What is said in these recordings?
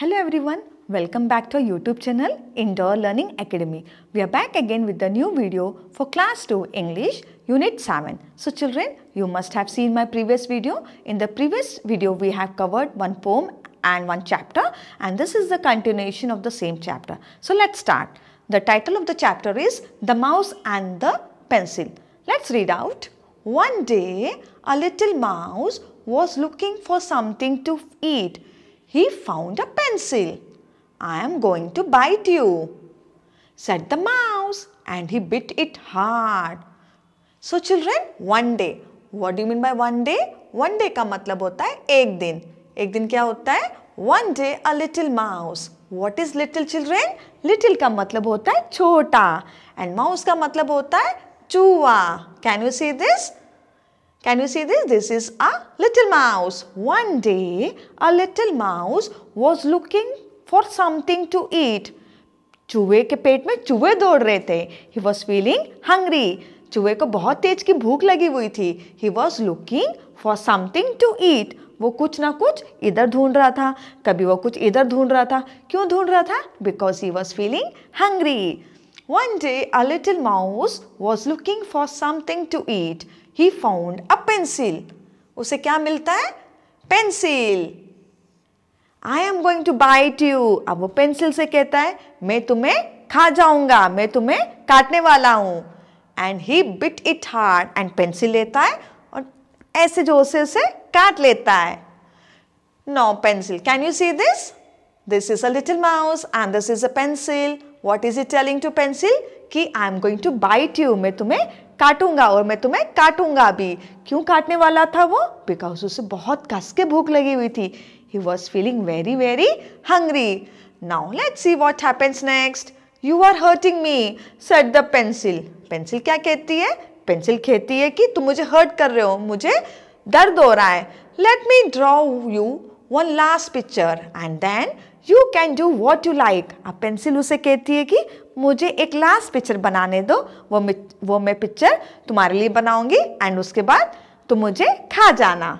Hello everyone, welcome back to our YouTube channel Indoor Learning Academy. We are back again with the new video for Class 2 English Unit 7. So children, you must have seen my previous video. In the previous video, we have covered one poem and one chapter and this is the continuation of the same chapter. So let's start. The title of the chapter is The Mouse and the Pencil. Let's read out. One day, a little mouse was looking for something to eat he found a pencil. I am going to bite you, said the mouse, and he bit it hard. So children, one day. What do you mean by one day? One day ka matlab hota hai ek din. Ek din kya hota hai? One day a little mouse. What is little children? Little ka matlab hota hai छोटा And mouse ka matlab hota hai चूहा Can you see this? Can you see this? This is a little mouse. One day, a little mouse was looking for something to eat. चूहे के पेट में चूहे दौड़ रहे थे ही was feeling hungry चूहे को बहुत तेज की भूख लगी हुई थी he was looking for something to eat वो कुछ ना कुछ इधर ढूंढ रहा था कभी वो कुछ इधर ढूंढ रहा था क्यों ढूंढ रहा था because he was feeling hungry one day a little mouse was looking for something to eat he found a pencil उसे क्या मिलता है pencil I am going to bite you अब वो पेंसिल से कहता है मैं तुम्हें खा जाऊंगा मैं तुम्हें काटने वाला हूं and he bit it hard and pencil लेता है और ऐसे जो उसे उसे काट लेता है no pencil can you see this this is a little mouse and this is a pencil what is it telling to pencil कि I am going to bite you मैं तुम्हें काटूंगा और मैं तुम्हें काटूंगा अभी क्यों काटने वाला था वो बिकॉज उसे बहुत कस के भूख लगी हुई थी he was feeling very very hungry now let see what happens next you are hurting me said the pencil pencil क्या कहती है पेंसिल कहती है कि तुम मुझे हर्ट कर रहे हो मुझे दर्द हो रहा है let me draw you one last picture and then you can do what you like अब पेंसिल उसे कहती है कि मुझे एक लास्ट पिक्चर बनाने दो वो वो मैं पिक्चर तुम्हारे लिए बनाऊंगी एंड उसके बाद तुम मुझे खा जाना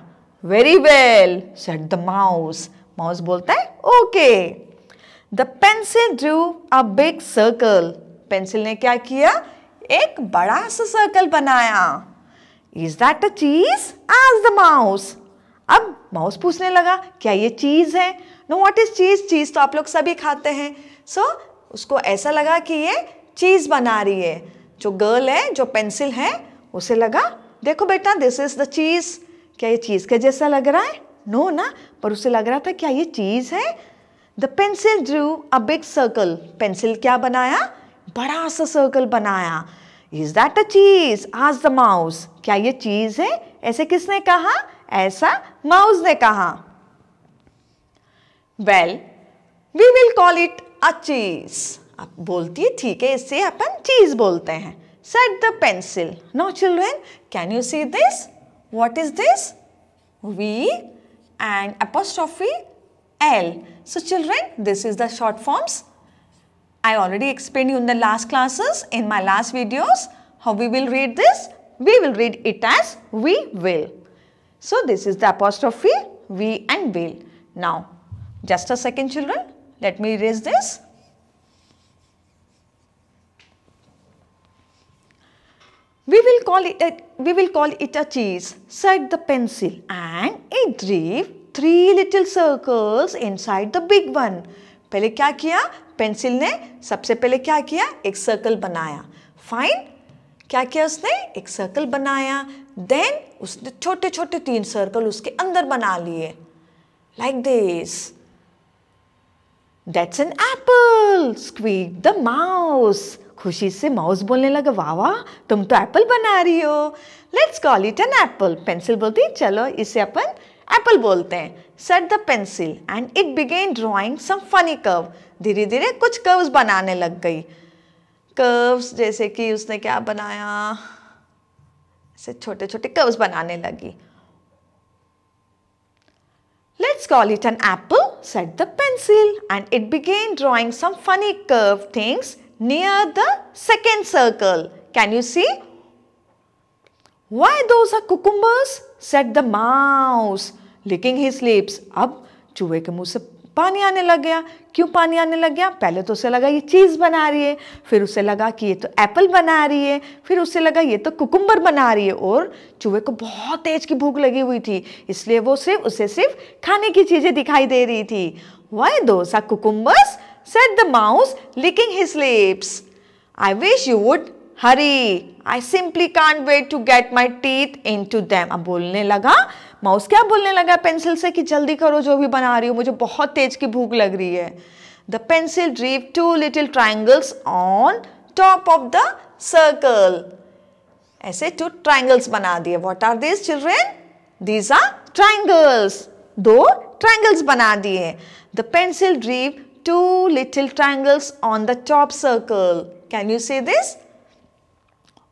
very well said the mouse mouse बोलता है okay the pencil drew a big circle pencil ने क्या किया एक बड़ा सा सर्कल बनाया is that a cheese as the mouse अब माउस पूछने लगा क्या ये चीज़ है no what is cheese cheese तो आप लोग सभी खाते हैं सो उसको ऐसा लगा कि ये चीज़ बना रही है जो गर्ल है जो पेंसिल है उसे लगा देखो बेटा दिस इज़ द चीज़ क्या ये चीज़ के जैसा लग रहा है नो no, ना पर उसे लग रहा था क्या ये चीज़ है the pencil drew a big circle pencil क्या बनाया बड़ा सा सर्कल बनाया इज दैट अ चीज आज द माउस क्या ये चीज है ऐसे किसने कहा ऐसा माउस ने कहा well we will call it a cheese आप बोलती है ठीक है इसे अपन set the pencil now children can you see this what is this We and apostrophe l so children this is the short forms i already explained you in the last classes in my last videos how we will read this we will read it as we will so this is the apostrophe we and will now just a second children Let me erase this. We will call it a, we will call it a cheese. said the pencil and it drew three little circles inside the big one. pehle kya kiya pencil ne sabse pehle kya kiya ek circle banaya fine क्या किया उसने एक circle बनाया then उसने छोटे छोटे तीन circle उसके अंदर बना लिए like this that's an apple squeaked the mouse खुशी से माउस बोलने लगा वाह वाह तुम तो एप्पल बना रही हो let's call it an apple pencil बोलती चलो इसे अपन एप्पल बोलते हैं said the pencil and it began drawing some funny curve धीरे धीरे कुछ कर्व्स बनाने लग गई कर्व्स जैसे कि उसने क्या बनाया ऐसे छोटे छोटे कर्व्स बनाने लगी let's call it an apple said the pencil and it began drawing some funny curved things near the second circle. Can you see? Why those are cucumbers? said the mouse, licking his lips. Ab, चूहे ke मुंह पानी आने लग गया क्यों पानी आने लग गया पहले तो उसे लगा ये चीज़ बना रही है फिर उसे लगा कि ये तो एप्पल बना रही है फिर उसे लगा ये तो कुकुम्बर बना रही है और चूहे को बहुत तेज की भूख लगी हुई थी इसलिए वो सिर्फ उसे सिर्फ खाने की चीज़ें दिखाई दे रही थी वाई दो सा cucumbers said the mouse licking his lips I wish you would hurry I simply can't wait to get my teeth into them अब बोलने लगा माउस क्या बोलने लगा पेंसिल से कि जल्दी करो जो भी बना रही हो मुझे बहुत तेज की भूख लग रही है the pencil drew two little triangles on top of the circle ऐसे टू ट्राइंगल्स बना दिए what are this children these are triangles दो ट्राइंगल्स बना दिए the pencil drew two little triangles on the top circle can you say this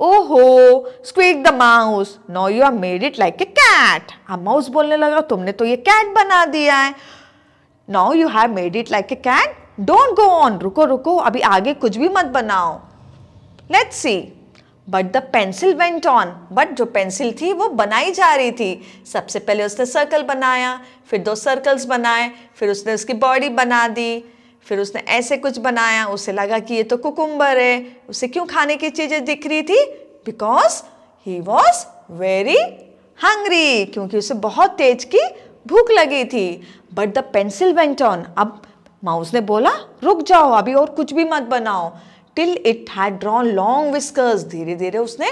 ओहो squeak the mouse no you are made it like a cat अब mouse बोलने लगा तुमने तो ये कैट बना दिया है now you have made it like a cat don't go on रुको रुको अभी आगे कुछ भी मत बनाओ let's see but the pencil went on but जो पेंसिल थी वो बनाई जा रही थी सबसे पहले उसने सर्कल बनाया फिर दो सर्कल्स बनाए फिर उसने उसकी बॉडी बना दी फिर उसने ऐसे कुछ बनाया उसे लगा कि ये तो कुकुम्बर है उसे क्यों खाने की चीज़ें दिख रही थी because he was very hungry क्योंकि उसे बहुत तेज की भूख लगी थी but the pencil went on अब माउस ने बोला रुक जाओ अभी और कुछ भी मत बनाओ till it had drawn long whiskers धीरे धीरे उसने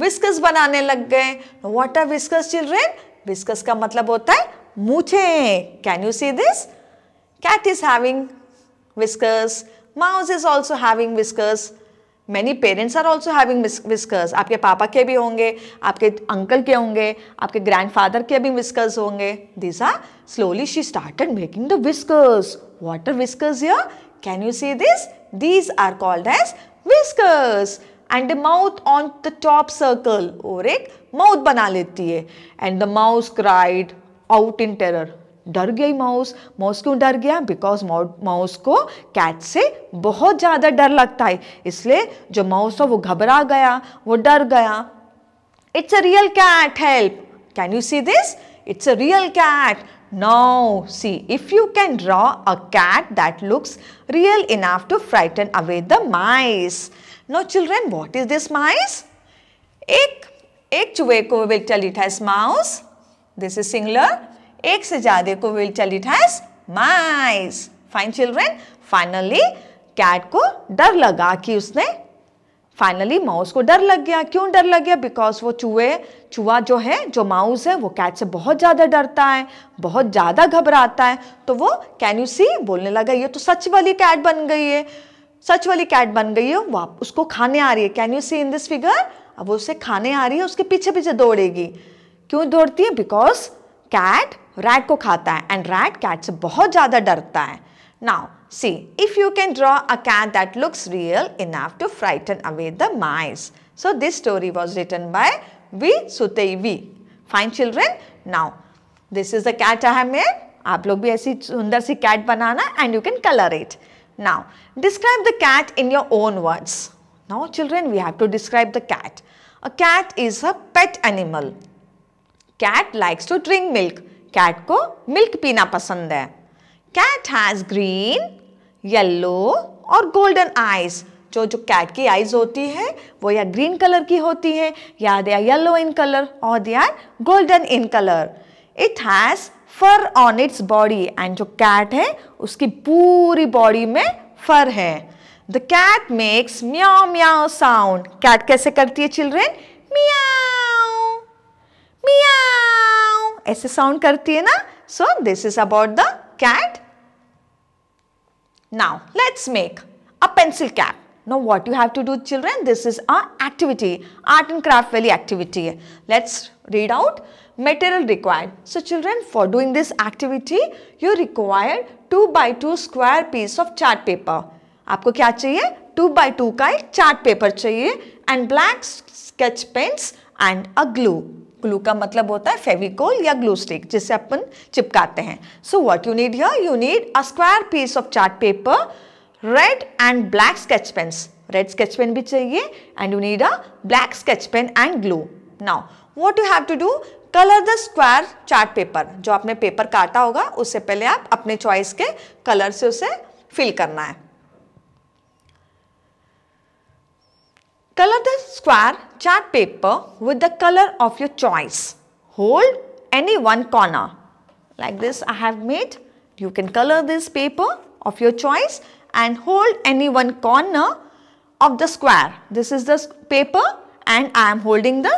विस्कर्स बनाने लग गए what are whiskers children whiskers का मतलब होता है मूछे can you see this cat is having whiskers. Mouse is also having whiskers. Many parents are also having whiskers आपके पापा के भी होंगे आपके अंकल के होंगे आपके ग्रैंड फादर के भी विस्कर्स होंगे this are slowly she started making the whiskers what are whiskers yeah can you see this these are called as whiskers and the mouth on the top circle और एक mouth बना लेती है and the mouse cried out in terror डर गई mouse mouse क्यों डर गया बिकॉज माउस को कैट से बहुत ज़्यादा डर लगता है इसलिए जो माउस है वो घबरा गया वो डर गया it's a real cat help can you see this it's a real cat no see if you can draw a cat that looks real enough to frighten away the mice no children what is this mice एक एक चूहे को will tell it as mouse this is singular एक से ज़्यादा को will call it as mice fine children finally cat को डर लगा कि उसने फाइनली माउस को डर लग गया क्यों डर लग गया बिकॉज वो चूहे चूहा जो है जो माउस है वो कैट से बहुत ज़्यादा डरता है बहुत ज़्यादा घबराता है तो वो कैन यू सी बोलने लगा ये तो सच वाली कैट बन गई है सच वाली कैट बन गई है वो उसको खाने आ रही है can you see in this figure अब वो उसे खाने आ रही है उसके पीछे पीछे दौड़ेगी क्यों दौड़ती है बिकॉज कैट रैट को खाता है एंड रैट कैट से बहुत ज़्यादा डरता है now see if you can draw a cat that looks real enough to frighten away the mice so this story was written by V V fine children now this is the cat I have आप लोग भी ऐसी सुंदर सी cat बनाना and you can colour it now describe the cat in your own words now children we have to describe the cat a cat is a pet animal cat likes to drink milk cat को milk पीना पसंद है cat has green yellow और golden eyes जो जो cat की eyes होती है वो या ग्रीन कलर की होती है या they are yellow in colour और they are golden in colour it has fur on its body and जो कैट है उसकी पूरी बॉडी में फर है the cat makes meow meow sound cat कैसे करती है चिल्ड्रेन मियाओ मियाओ ऐसे साउंड करती है ना so this is about the cat now let's make a pencil cap no what you have to do children this is a activity art and craft वाली activity है let's read out material required so children for doing this activity you require two by two square piece of chart paper आपको क्या चाहिए two by two का एक chart paper चाहिए and black sketch pens and a glue glue का मतलब होता है फेविकोल या ग्लू स्टिक जिसे अपन चिपकाते हैं so what you need here you need a square piece of chart paper red and black sketch pens red sketch pen भी चाहिए and you need a black sketch pen and glue now what you have to do colour the square chart paper जो आपने paper काटा होगा उससे पहले आप अपने चॉइस के कलर से उसे फिल करना है Color the square chart paper with the color of your choice. Hold any one corner. Like this I have made. You can color this paper of your choice and hold any one corner of the square. This is the paper and I am holding the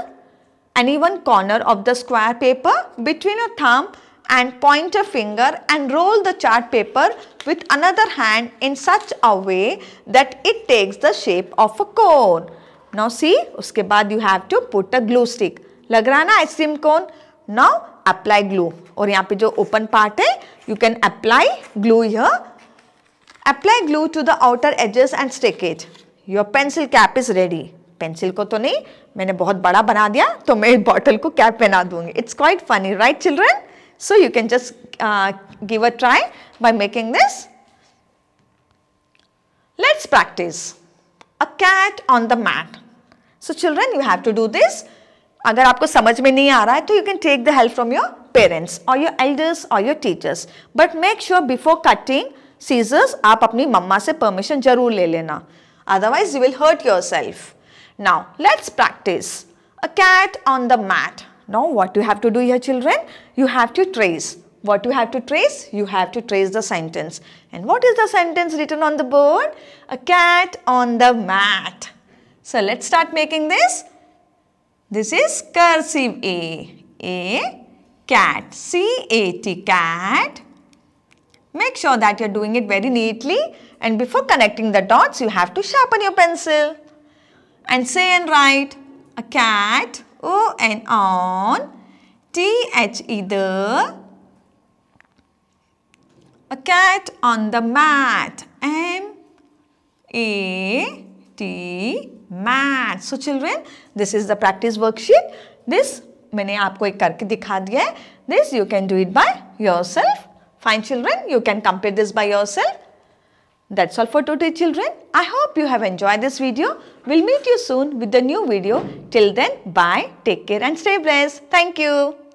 any one corner of the square paper between your thumb and point a finger and roll the chart paper with another hand in such a way that it takes the shape of a cone. Now see, उसके बाद you have to put a glue stick. लग रहा ना ice cream cone Now apply glue. और यहाँ पे जो open part है you can apply glue here. Apply glue to the outer edges and stick it. Your pencil cap is ready. Pencil को तो नहीं मैंने बहुत बड़ा बना दिया तो मैं बॉटल को कैप पहना दूंगी it's quite funny right children So you can just uh, give a try by making this. Let's practice. A cat on the mat. So children you have to do this. अगर आपको समझ में नहीं आ रहा है तो you can take the help from your parents और your elders और your teachers but make sure before cutting scissors आप अपनी मम्मा से परमिशन जरूर ले लेना otherwise you will hurt yourself now let's practice a cat on the mat now what you have to do here children? You have to trace. What you have to trace? You have to trace the sentence. And what is the sentence written on the board? A cat on the mat. So let's start making this. This is cursive A. A cat. C-A-T cat. Make sure that you're doing it very neatly and before connecting the dots you have to sharpen your pencil. And say and write a cat O and on. T H either. A cat on the mat. M A T mat. So children, this is the practice worksheet. This मैंने आपको एक करके दिखा दिया है. This you can do it by yourself. Fine children, you can complete this by yourself. That's all for today children. I hope you have enjoyed this video. We'll meet you soon with the new video. Till then, bye, take care and stay blessed. Thank you.